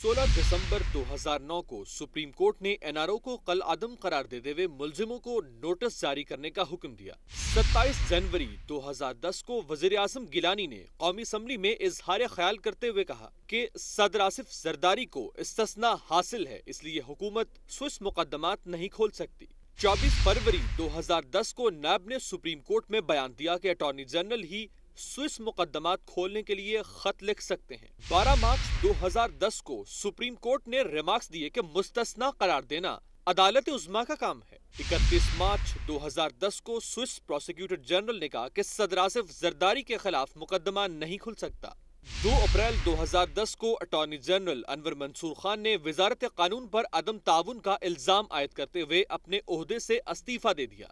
16 दिसंबर 2009 को supreme court ने NRO को कल आदम करार देते हुए मुलजिमों को नोटिस जारी करने का हुक्म दिया 27 जनवरी 2010 को वजीर आजम गिलानी ने कौमी असम्बली में इजहार ख्याल करते हुए कहा कि सदर आसिफ जरदारी को इस्तना हासिल है इसलिए हुकूमत स्विस मुकदमात नहीं खोल सकती 24 फरवरी 2010 को नैब ने सुप्रीम कोर्ट में बयान दिया कि अटॉर्नी जनरल ही स्विस मुकदमा खोलने के लिए खत लिख सकते हैं 12 मार्च 2010 को सुप्रीम कोर्ट ने रिमार्क्स दिए कि मुस्तना करार देना अदालत उजमा का काम है इकतीस मार्च 2010 को स्विस प्रोसिक्यूटर जनरल ने कहा कि सदरासिफ जरदारी के खिलाफ मुकदमा नहीं खुल सकता दो अप्रैल 2010 को अटॉर्नी जनरल अनवर मंसूर खान ने वजारत कानून पर अदम ताउन का इल्जाम आयद करते हुए अपने अहदे से इस्तीफा दे दिया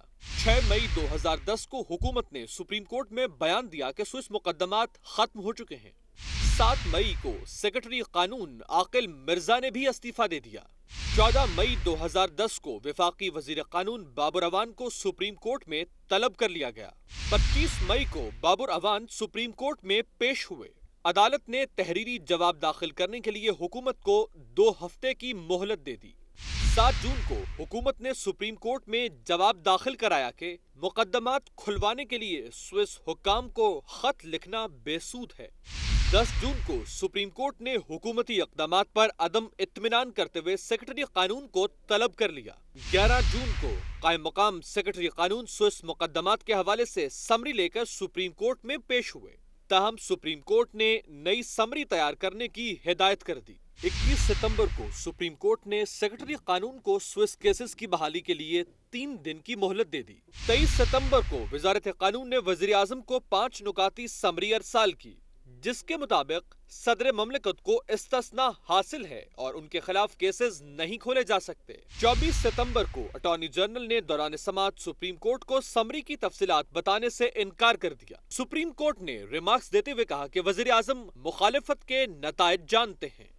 6 मई 2010 को हुकूमत ने सुप्रीम कोर्ट में बयान दिया कि स्विस मुकदमात खत्म हो चुके हैं 7 मई को सेक्रेटरी कानून आकिल मिर्जा ने भी इस्तीफा दे दिया 14 मई 2010 को विफाकी वजीर कानून बाबर अवान को सुप्रीम कोर्ट में तलब कर लिया गया 25 मई को बाबर अवान सुप्रीम कोर्ट में पेश हुए अदालत ने तहरीरी जवाब दाखिल करने के लिए हुकूमत को दो हफ्ते की मोहलत दे दी सात जून को हुकूमत ने सुप्रीम कोर्ट में जवाब दाखिल कराया कि मुकदमात खुलवाने के लिए स्विस हुकाम को खत लिखना बेसूद है दस जून को सुप्रीम कोर्ट ने हुकूमती इकदाम पर अदम इतमान करते हुए सेक्रेटरी कानून को तलब कर लिया ग्यारह जून को कायम मकाम सेक्रेटरी कानून स्विस मुकदमात के हवाले से समरी लेकर सुप्रीम कोर्ट में पेश हुए तहम सुप्रीम कोर्ट ने नई समरी तैयार करने की हिदायत कर दी 21 सितंबर को सुप्रीम कोर्ट ने सेक्रेटरी कानून को स्विस केसेस की बहाली के लिए तीन दिन की मोहलत दे दी 23 सितंबर को वजारत कानून ने वजीर को पाँच नुकाती समरी अरसाल की जिसके मुताबिक सदर ममलिकत को इस्तना हासिल है और उनके खिलाफ केसेस नहीं खोले जा सकते 24 सितंबर को अटॉर्नी जनरल ने दौरान समाज सुप्रीम कोर्ट को समरी की तफसीत बताने से इनकार कर दिया सुप्रीम कोर्ट ने रिमार्क्स देते हुए कहा कि वजीर आजम मुखालफत के नतज जानते हैं